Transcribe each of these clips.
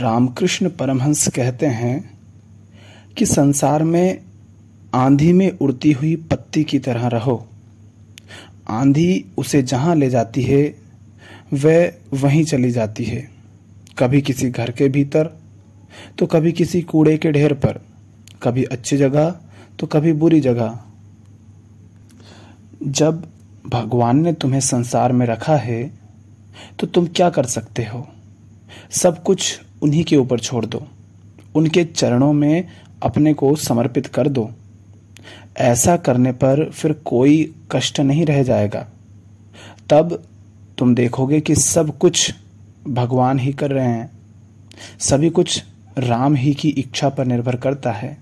रामकृष्ण परमहंस कहते हैं कि संसार में आंधी में उड़ती हुई पत्ती की तरह रहो आंधी उसे जहाँ ले जाती है वह वहीं चली जाती है कभी किसी घर के भीतर तो कभी किसी कूड़े के ढेर पर कभी अच्छी जगह तो कभी बुरी जगह जब भगवान ने तुम्हें संसार में रखा है तो तुम क्या कर सकते हो सब कुछ उन्हीं के ऊपर छोड़ दो उनके चरणों में अपने को समर्पित कर दो ऐसा करने पर फिर कोई कष्ट नहीं रह जाएगा तब तुम देखोगे कि सब कुछ भगवान ही कर रहे हैं सभी कुछ राम ही की इच्छा पर निर्भर करता है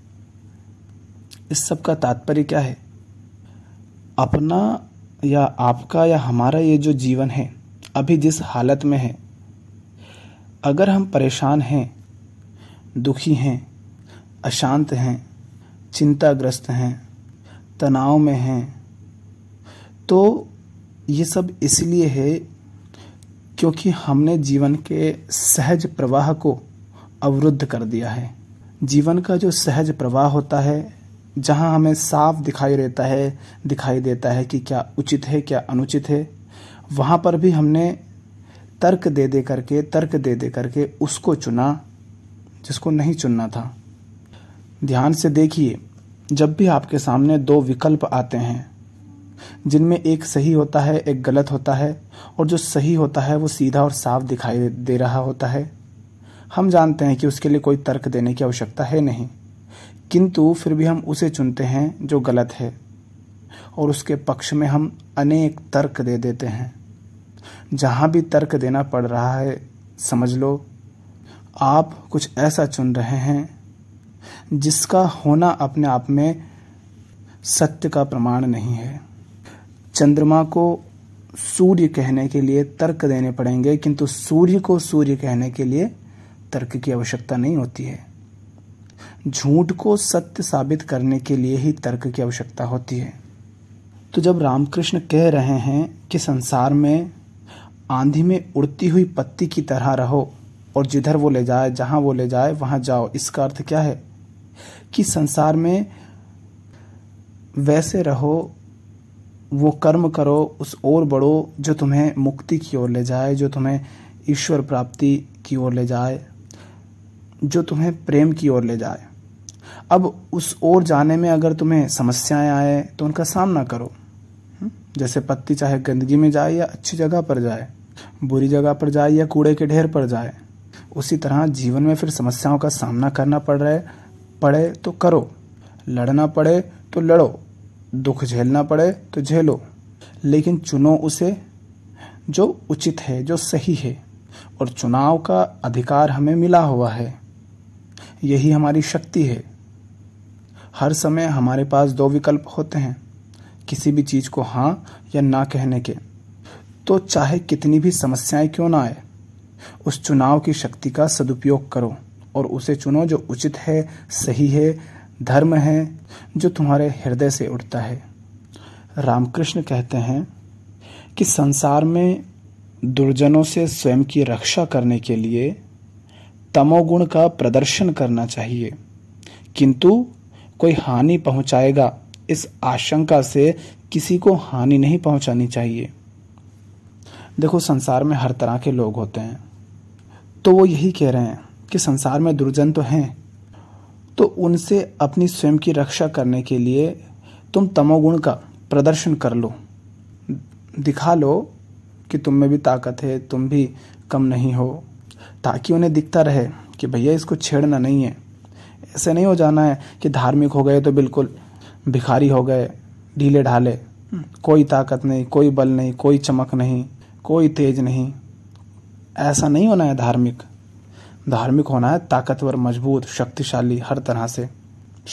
इस सब का तात्पर्य क्या है अपना या आपका या हमारा ये जो जीवन है अभी जिस हालत में है अगर हम परेशान हैं दुखी हैं अशांत हैं चिंताग्रस्त हैं तनाव में हैं तो ये सब इसलिए है क्योंकि हमने जीवन के सहज प्रवाह को अवरुद्ध कर दिया है जीवन का जो सहज प्रवाह होता है जहाँ हमें साफ दिखाई देता है दिखाई देता है कि क्या उचित है क्या अनुचित है वहाँ पर भी हमने तर्क दे दे करके तर्क दे दे करके उसको चुना जिसको नहीं चुनना था ध्यान से देखिए जब भी आपके सामने दो विकल्प आते हैं जिनमें एक सही होता है एक गलत होता है और जो सही होता है वो सीधा और साफ दिखाई दे रहा होता है हम जानते हैं कि उसके लिए कोई तर्क देने की आवश्यकता है नहीं किंतु फिर भी हम उसे चुनते हैं जो गलत है और उसके पक्ष में हम अनेक तर्क दे देते हैं जहां भी तर्क देना पड़ रहा है समझ लो आप कुछ ऐसा चुन रहे हैं जिसका होना अपने आप में सत्य का प्रमाण नहीं है चंद्रमा को सूर्य कहने के लिए तर्क देने पड़ेंगे किंतु सूर्य को सूर्य कहने के लिए तर्क की आवश्यकता नहीं होती है झूठ को सत्य साबित करने के लिए ही तर्क की आवश्यकता होती है तो जब रामकृष्ण कह रहे हैं कि संसार में आंधी में उड़ती हुई पत्ती की तरह रहो और जिधर वो ले जाए जहाँ वो ले जाए वहाँ जाओ इसका अर्थ क्या है कि संसार में वैसे रहो वो कर्म करो उस ओर बढ़ो जो तुम्हें मुक्ति की ओर ले जाए जो तुम्हें ईश्वर प्राप्ति की ओर ले जाए जो तुम्हें प्रेम की ओर ले जाए अब उस ओर जाने में अगर तुम्हें समस्याएं आए तो उनका सामना करो हम्म? जैसे पत्ती चाहे गंदगी में जाए या अच्छी जगह पर जाए बुरी जगह पर जाए या कूड़े के ढेर पर जाए उसी तरह जीवन में फिर समस्याओं का सामना करना पड़ रहा है पड़े तो करो लड़ना पड़े तो लड़ो दुख झेलना पड़े तो झेलो लेकिन चुनो उसे जो उचित है जो सही है और चुनाव का अधिकार हमें मिला हुआ है यही हमारी शक्ति है हर समय हमारे पास दो विकल्प होते हैं किसी भी चीज़ को हाँ या ना कहने के तो चाहे कितनी भी समस्याएं क्यों ना आए उस चुनाव की शक्ति का सदुपयोग करो और उसे चुनो जो उचित है सही है धर्म है जो तुम्हारे हृदय से उठता है रामकृष्ण कहते हैं कि संसार में दुर्जनों से स्वयं की रक्षा करने के लिए तमोगुण का प्रदर्शन करना चाहिए किंतु कोई हानि पहुंचाएगा इस आशंका से किसी को हानि नहीं पहुंचानी चाहिए देखो संसार में हर तरह के लोग होते हैं तो वो यही कह रहे हैं कि संसार में दुर्जन तो हैं तो उनसे अपनी स्वयं की रक्षा करने के लिए तुम तमोगुण का प्रदर्शन कर लो दिखा लो कि तुम में भी ताकत है तुम भी कम नहीं हो ताकि उन्हें दिखता रहे कि भैया इसको छेड़ना नहीं है ऐसे नहीं हो जाना है कि धार्मिक हो गए तो बिल्कुल भिखारी हो गए ढीले ढाले कोई ताकत नहीं कोई बल नहीं कोई चमक नहीं कोई तेज नहीं ऐसा नहीं होना है धार्मिक धार्मिक होना है ताकतवर मजबूत शक्तिशाली हर तरह से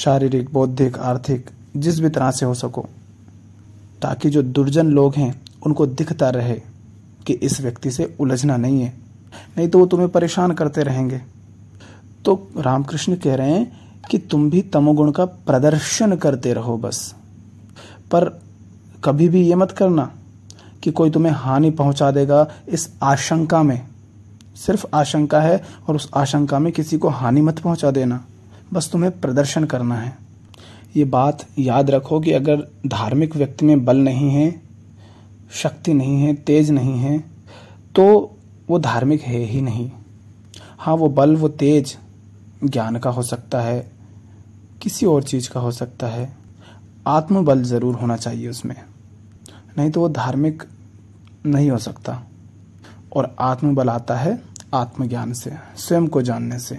शारीरिक बौद्धिक आर्थिक जिस भी तरह से हो सको ताकि जो दुर्जन लोग हैं उनको दिखता रहे कि इस व्यक्ति से उलझना नहीं है नहीं तो वो तुम्हें परेशान करते रहेंगे तो रामकृष्ण कह रहे हैं कि तुम भी तमोगुण का प्रदर्शन करते रहो बस पर कभी भी ये मत करना कि कोई तुम्हें हानि पहुंचा देगा इस आशंका में सिर्फ आशंका है और उस आशंका में किसी को हानि मत पहुंचा देना बस तुम्हें प्रदर्शन करना है ये बात याद रखो कि अगर धार्मिक व्यक्ति में बल नहीं है शक्ति नहीं है तेज नहीं है तो वो धार्मिक है ही नहीं हाँ वो बल वो तेज ज्ञान का हो सकता है किसी और चीज़ का हो सकता है आत्मबल ज़रूर होना चाहिए उसमें नहीं तो वो धार्मिक नहीं हो सकता और आत्मबल आता है आत्मज्ञान से स्वयं को जानने से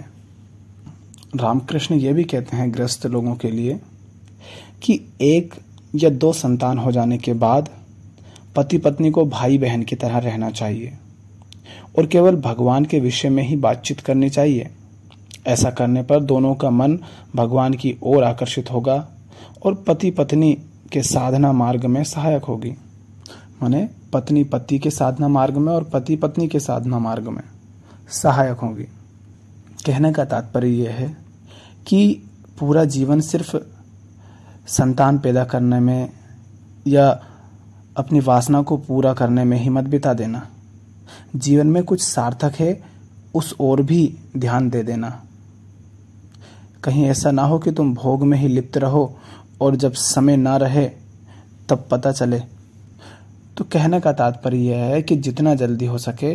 रामकृष्ण ये भी कहते हैं ग्रस्त लोगों के लिए कि एक या दो संतान हो जाने के बाद पति पत्नी को भाई बहन की तरह रहना चाहिए और केवल भगवान के विषय में ही बातचीत करनी चाहिए ऐसा करने पर दोनों का मन भगवान की ओर आकर्षित होगा और पति पत्नी के साधना मार्ग में सहायक होगी माने पत्नी पति के साधना मार्ग में और पति पत्नी के साधना मार्ग में सहायक होगी कहने का तात्पर्य यह है कि पूरा जीवन सिर्फ संतान पैदा करने में या अपनी वासना को पूरा करने में ही मत बिता देना जीवन में कुछ सार्थक है उस ओर भी ध्यान दे देना कहीं ऐसा ना हो कि तुम भोग में ही लिप्त रहो और जब समय ना रहे तब पता चले तो कहने का तात्पर्य यह है कि जितना जल्दी हो सके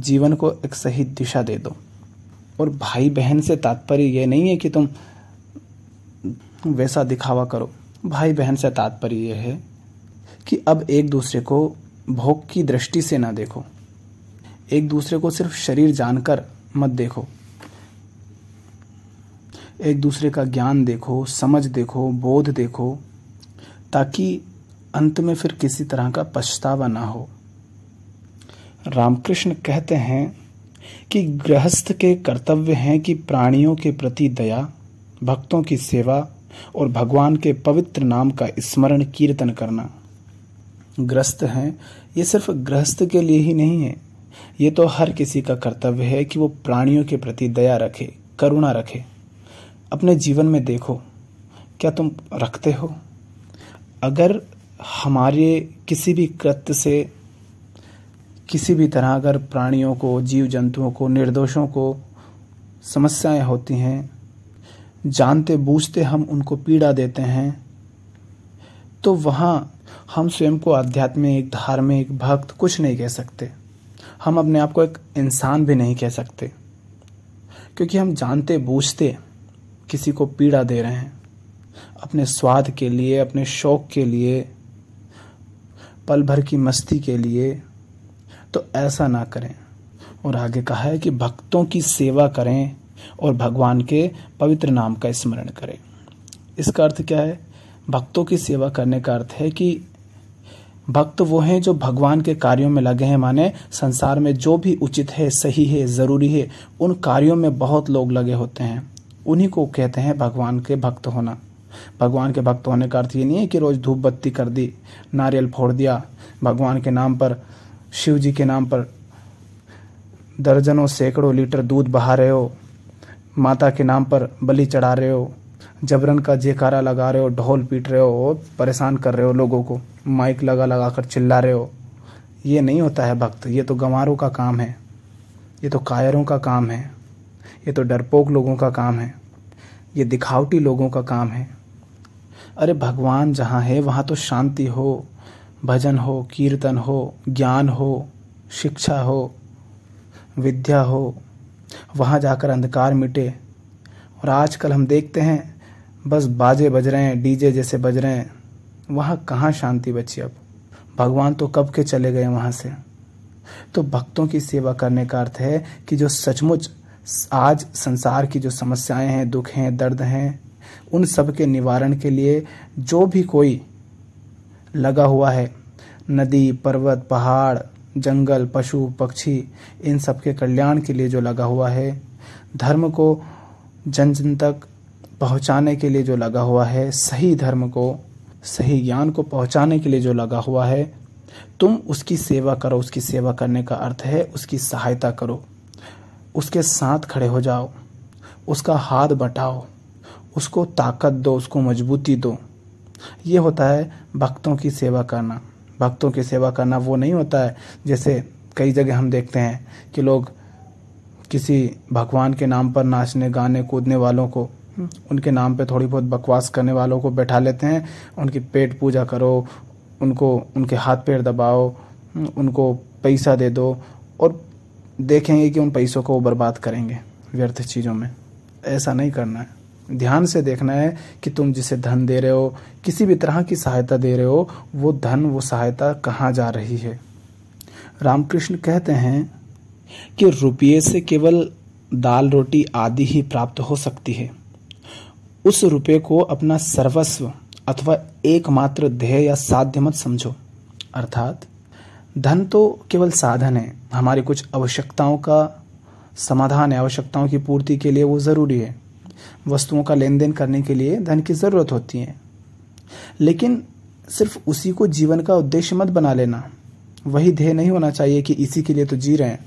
जीवन को एक सही दिशा दे दो और भाई बहन से तात्पर्य यह नहीं है कि तुम वैसा दिखावा करो भाई बहन से तात्पर्य यह है कि अब एक दूसरे को भोग की दृष्टि से ना देखो एक दूसरे को सिर्फ शरीर जानकर मत देखो एक दूसरे का ज्ञान देखो समझ देखो बोध देखो ताकि अंत में फिर किसी तरह का पछतावा ना हो रामकृष्ण कहते हैं कि गृहस्थ के कर्तव्य हैं कि प्राणियों के प्रति दया भक्तों की सेवा और भगवान के पवित्र नाम का स्मरण कीर्तन करना ग्रस्त हैं ये सिर्फ गृहस्थ के लिए ही नहीं है ये तो हर किसी का कर्तव्य है कि वो प्राणियों के प्रति दया रखे करुणा रखे अपने जीवन में देखो क्या तुम रखते हो अगर हमारे किसी भी कृत्य से किसी भी तरह अगर प्राणियों को जीव जंतुओं को निर्दोषों को समस्याएं होती हैं जानते बूझते हम उनको पीड़ा देते हैं तो वहाँ हम स्वयं को आध्यात्मिक धार्मिक भक्त कुछ नहीं कह सकते हम अपने आप को एक इंसान भी नहीं कह सकते क्योंकि हम जानते बूझते किसी को पीड़ा दे रहे हैं अपने स्वाद के लिए अपने शौक के लिए पल भर की मस्ती के लिए तो ऐसा ना करें और आगे कहा है कि भक्तों की सेवा करें और भगवान के पवित्र नाम का स्मरण करें इसका अर्थ क्या है भक्तों की सेवा करने का अर्थ है कि भक्त वो हैं जो भगवान के कार्यों में लगे हैं माने संसार में जो भी उचित है सही है ज़रूरी है उन कार्यों में बहुत लोग लगे होते हैं उन्हीं को कहते हैं भगवान के भक्त होना भगवान के भक्त होने का अर्थ ये नहीं है कि रोज़ धूप बत्ती कर दी नारियल फोड़ दिया भगवान के नाम पर शिव जी के नाम पर दर्जनों सैकड़ों लीटर दूध बहा रहे हो माता के नाम पर बलि चढ़ा रहे हो जबरन का जयकारा लगा रहे हो ढोल पीट रहे हो परेशान कर रहे हो लोगों को माइक लगा लगा कर चिल्ला रहे हो ये नहीं होता है भक्त ये तो गंवारों का काम है ये तो कायरों का काम है ये तो डरपोक लोगों का काम है ये दिखावटी लोगों का काम है अरे भगवान जहाँ है वहाँ तो शांति हो भजन हो कीर्तन हो ज्ञान हो शिक्षा हो विद्या हो वहाँ जाकर अंधकार मिटे और आजकल हम देखते हैं बस बाजे बज रहे हैं डीजे जैसे बज रहे हैं वहाँ कहाँ शांति बची अब भगवान तो कब के चले गए वहाँ से तो भक्तों की सेवा करने का अर्थ है कि जो सचमुच आज संसार की जो समस्याएं हैं दुख हैं दर्द हैं उन सब के निवारण के लिए जो भी कोई लगा हुआ है नदी पर्वत पहाड़ जंगल पशु पक्षी इन सब के कल्याण के लिए जो लगा हुआ है धर्म को जन जन तक पहुंचाने के लिए जो लगा हुआ है सही धर्म को सही ज्ञान को पहुंचाने के लिए जो लगा हुआ है तुम उसकी सेवा करो उसकी सेवा करने का अर्थ है उसकी सहायता करो उसके साथ खड़े हो जाओ उसका हाथ बटाओ उसको ताकत दो उसको मजबूती दो ये होता है भक्तों की सेवा करना भक्तों की सेवा करना वो नहीं होता है जैसे कई जगह हम देखते हैं कि लोग किसी भगवान के नाम पर नाचने गाने कूदने वालों को उनके नाम पे थोड़ी बहुत बकवास करने वालों को बैठा लेते हैं उनकी पेट पूजा करो उनको उनके हाथ पैर दबाओ उनको पैसा दे दो और देखेंगे कि उन पैसों को वो बर्बाद करेंगे व्यर्थ चीज़ों में ऐसा नहीं करना है ध्यान से देखना है कि तुम जिसे धन दे रहे हो किसी भी तरह की सहायता दे रहे हो वो धन वो सहायता कहाँ जा रही है रामकृष्ण कहते हैं कि रुपये से केवल दाल रोटी आदि ही प्राप्त हो सकती है उस रुपये को अपना सर्वस्व अथवा एकमात्र ध्येय या साध्य मत समझो अर्थात धन तो केवल साधन है हमारी कुछ आवश्यकताओं का समाधान है आवश्यकताओं की पूर्ति के लिए वो ज़रूरी है वस्तुओं का लेन देन करने के लिए धन की ज़रूरत होती है लेकिन सिर्फ उसी को जीवन का उद्देश्य मत बना लेना वही ध्येय नहीं होना चाहिए कि इसी के लिए तो जी रहे हैं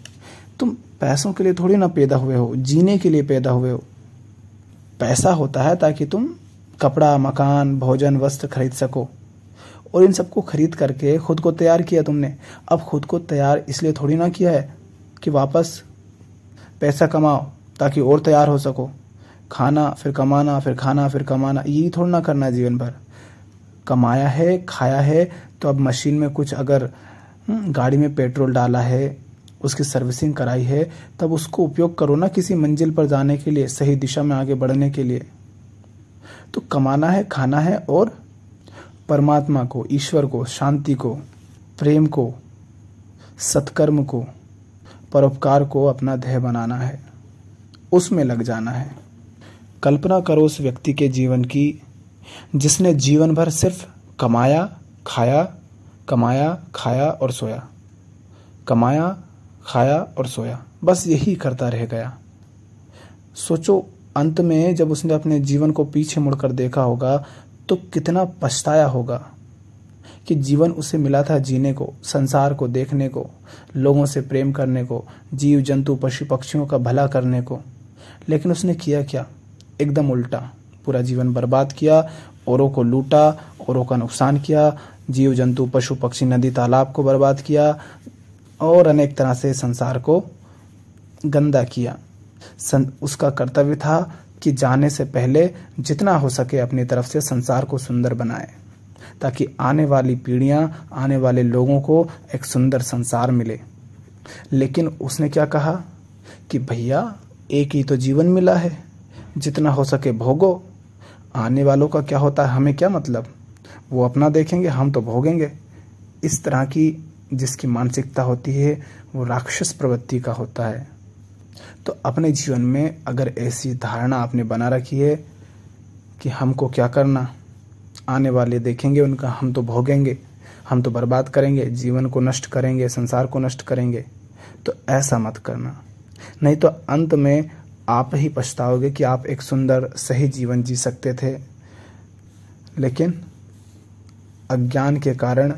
तुम पैसों के लिए थोड़ी ना पैदा हुए हो जीने के लिए पैदा हुए हो पैसा होता है ताकि तुम कपड़ा मकान भोजन वस्त्र खरीद सको और इन सबको खरीद करके खुद को तैयार किया तुमने अब खुद को तैयार इसलिए थोड़ी ना किया है कि वापस पैसा कमाओ ताकि और तैयार हो सको खाना फिर कमाना फिर खाना फिर कमाना यही थोड़ा ना करना है जीवन भर कमाया है खाया है तो अब मशीन में कुछ अगर हम्म, गाड़ी में पेट्रोल डाला है उसकी सर्विसिंग कराई है तब उसको उपयोग करो ना किसी मंजिल पर जाने के लिए सही दिशा में आगे बढ़ने के लिए तो कमाना है खाना है और परमात्मा को ईश्वर को शांति को प्रेम को सत्कर्म को परोपकार को अपना ध्येय बनाना है उसमें लग जाना है कल्पना करो उस व्यक्ति के जीवन की जिसने जीवन भर सिर्फ कमाया खाया कमाया खाया और सोया कमाया खाया और सोया बस यही करता रह गया सोचो अंत में जब उसने अपने जीवन को पीछे मुड़कर देखा होगा तो कितना पछताया होगा कि जीवन उसे मिला था जीने को संसार को देखने को लोगों से प्रेम करने को जीव जंतु पशु पक्षियों का भला करने को लेकिन उसने किया क्या एकदम उल्टा पूरा जीवन बर्बाद किया औरों को लूटा औरों का नुकसान किया जीव जंतु पशु पक्षी नदी तालाब को बर्बाद किया और अनेक तरह से संसार को गंदा किया उसका कर्तव्य था कि जाने से पहले जितना हो सके अपनी तरफ से संसार को सुंदर बनाए ताकि आने वाली पीढ़ियां आने वाले लोगों को एक सुंदर संसार मिले लेकिन उसने क्या कहा कि भैया एक ही तो जीवन मिला है जितना हो सके भोगो आने वालों का क्या होता है हमें क्या मतलब वो अपना देखेंगे हम तो भोगेंगे इस तरह की जिसकी मानसिकता होती है वो राक्षस प्रवृत्ति का होता है तो अपने जीवन में अगर ऐसी धारणा आपने बना रखी है कि हमको क्या करना आने वाले देखेंगे उनका हम तो भोगेंगे हम तो बर्बाद करेंगे जीवन को नष्ट करेंगे संसार को नष्ट करेंगे तो ऐसा मत करना नहीं तो अंत में आप ही पछताओगे कि आप एक सुंदर सही जीवन जी सकते थे लेकिन अज्ञान के कारण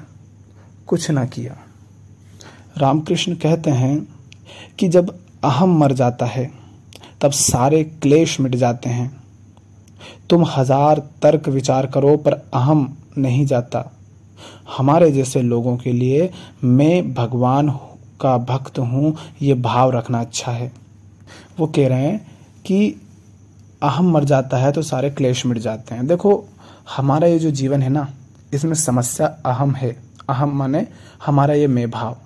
कुछ ना किया रामकृष्ण कहते हैं कि जब अहम मर जाता है तब सारे क्लेश मिट जाते हैं तुम हजार तर्क विचार करो पर अहम नहीं जाता हमारे जैसे लोगों के लिए मैं भगवान का भक्त हूँ ये भाव रखना अच्छा है वो कह रहे हैं कि अहम मर जाता है तो सारे क्लेश मिट जाते हैं देखो हमारा ये जो जीवन है ना इसमें समस्या अहम है अहम माने हमारा ये मैं भाव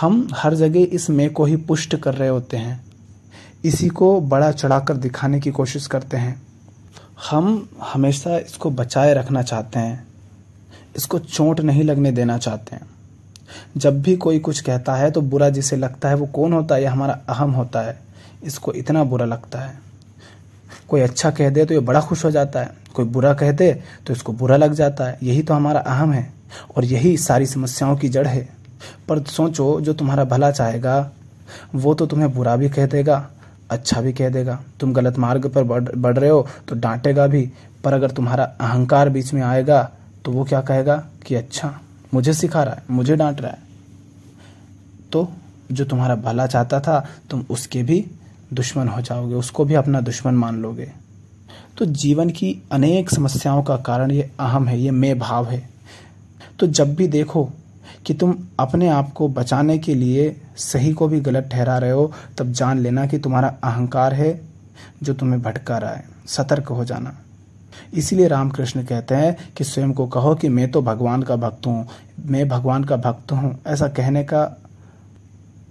हम हर जगह इस मैं को ही पुष्ट कर रहे होते हैं इसी को बड़ा चढ़ाकर दिखाने की कोशिश करते हैं हम हमेशा इसको बचाए रखना चाहते हैं इसको चोट नहीं लगने देना चाहते हैं जब भी कोई कुछ कहता है तो बुरा जिसे लगता है वो कौन होता है हमारा अहम होता है इसको इतना बुरा लगता है कोई अच्छा कह दे तो ये बड़ा खुश हो जाता है कोई बुरा कह दे तो इसको बुरा लग जाता है यही तो हमारा अहम है और यही सारी समस्याओं की जड़ है पर सोचो जो तुम्हारा भला चाहेगा वो तो तुम्हें बुरा भी कह देगा अच्छा भी कह देगा तुम गलत मार्ग पर बढ़ बढ़ रहे हो तो डांटेगा भी पर अगर तुम्हारा अहंकार बीच में आएगा तो वो क्या कहेगा कि अच्छा मुझे सिखा रहा है मुझे डांट रहा है तो जो तुम्हारा भला चाहता था तुम उसके भी दुश्मन हो जाओगे उसको भी अपना दुश्मन मान लोगे तो जीवन की अनेक समस्याओं का कारण ये अहम है ये मैं भाव है तो जब भी देखो कि तुम अपने आप को बचाने के लिए सही को भी गलत ठहरा रहे हो तब जान लेना कि तुम्हारा अहंकार है जो तुम्हें भटका रहा है सतर्क हो जाना इसीलिए रामकृष्ण कहते हैं कि स्वयं को कहो कि मैं तो भगवान का भक्त हूँ मैं भगवान का भक्त हूँ ऐसा कहने का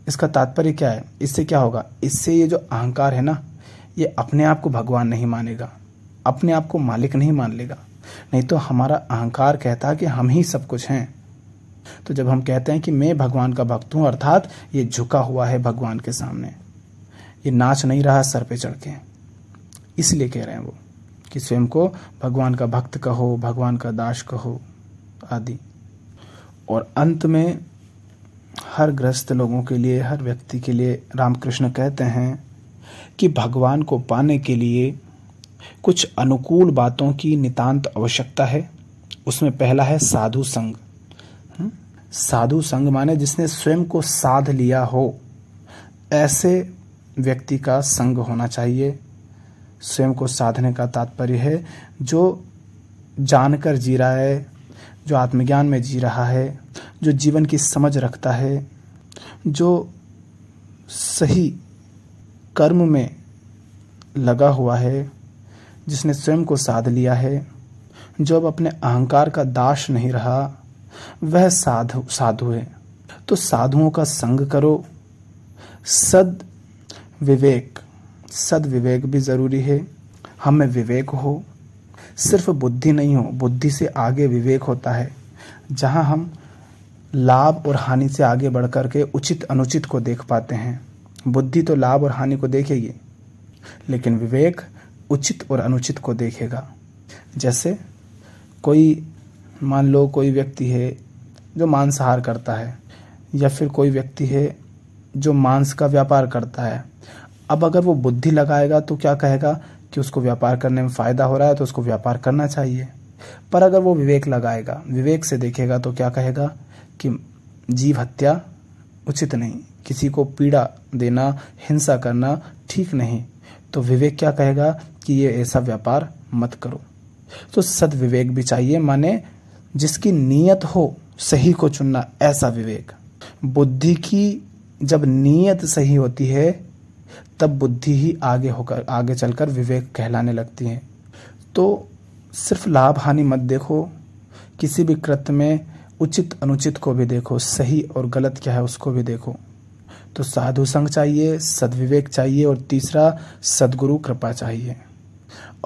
इसका तात्पर्य क्या है इससे क्या होगा इससे ये जो अहंकार है ना ये अपने आप को भगवान नहीं मानेगा अपने आप को मालिक नहीं मान लेगा नहीं तो हमारा अहंकार कहता कि हम ही सब कुछ हैं तो जब हम कहते हैं कि मैं भगवान का भक्त हूं अर्थात ये झुका हुआ है भगवान के सामने ये नाच नहीं रहा सर पे चढ़ के इसलिए कह रहे हैं वो कि स्वयं को भगवान का भक्त कहो भगवान का दास कहो आदि और अंत में हर ग्रस्त लोगों के लिए हर व्यक्ति के लिए रामकृष्ण कहते हैं कि भगवान को पाने के लिए कुछ अनुकूल बातों की नितांत आवश्यकता है उसमें पहला है साधु संग हम्म? साधु संग माने जिसने स्वयं को साध लिया हो ऐसे व्यक्ति का संग होना चाहिए स्वयं को साधने का तात्पर्य है जो जानकर जी रहा है जो आत्मज्ञान में जी रहा है जो जीवन की समझ रखता है जो सही कर्म में लगा हुआ है जिसने स्वयं को साध लिया है जो अब अपने अहंकार का दास नहीं रहा वह साधु साधु है तो साधुओं का संग करो सद विवेक सद विवेक भी ज़रूरी है हमें विवेक हो सिर्फ बुद्धि नहीं हो बुद्धि से आगे विवेक होता है जहाँ हम लाभ और हानि से आगे बढ़ करके उचित अनुचित को देख पाते हैं बुद्धि तो लाभ और हानि को देखेगी लेकिन विवेक उचित और अनुचित को देखेगा जैसे कोई मान लो कोई व्यक्ति है जो मांसाहार करता है या फिर कोई व्यक्ति है जो मांस का व्यापार करता है अब अगर वो बुद्धि लगाएगा तो क्या कहेगा कि उसको व्यापार करने में फ़ायदा हो रहा है तो उसको व्यापार करना चाहिए पर अगर वो विवेक लगाएगा विवेक से देखेगा तो क्या कहेगा कि जीव हत्या उचित नहीं किसी को पीड़ा देना हिंसा करना ठीक नहीं तो विवेक क्या कहेगा कि ये ऐसा व्यापार मत करो तो सदविवेक भी चाहिए माने जिसकी नीयत हो सही को चुनना ऐसा विवेक बुद्धि की जब नीयत सही होती है तब बुद्धि ही आगे होकर आगे चलकर विवेक कहलाने लगती है तो सिर्फ लाभ हानि मत देखो किसी भी कृत्य में उचित अनुचित को भी देखो सही और गलत क्या है उसको भी देखो तो साधु संग चाहिए सदविवेक चाहिए और तीसरा सदगुरु कृपा चाहिए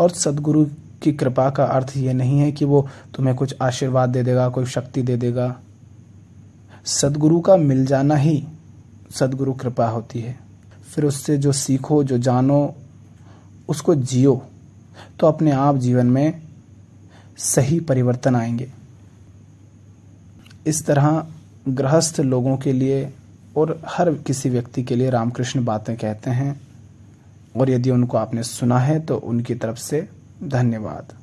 और सदगुरु की कृपा का अर्थ ये नहीं है कि वो तुम्हें कुछ आशीर्वाद दे देगा कोई शक्ति दे देगा सदगुरु का मिल जाना ही सदगुरु कृपा होती है फिर उससे जो सीखो जो जानो उसको जियो तो अपने आप जीवन में सही परिवर्तन आएंगे इस तरह गृहस्थ लोगों के लिए और हर किसी व्यक्ति के लिए रामकृष्ण बातें कहते हैं और यदि उनको आपने सुना है तो उनकी तरफ से धन्यवाद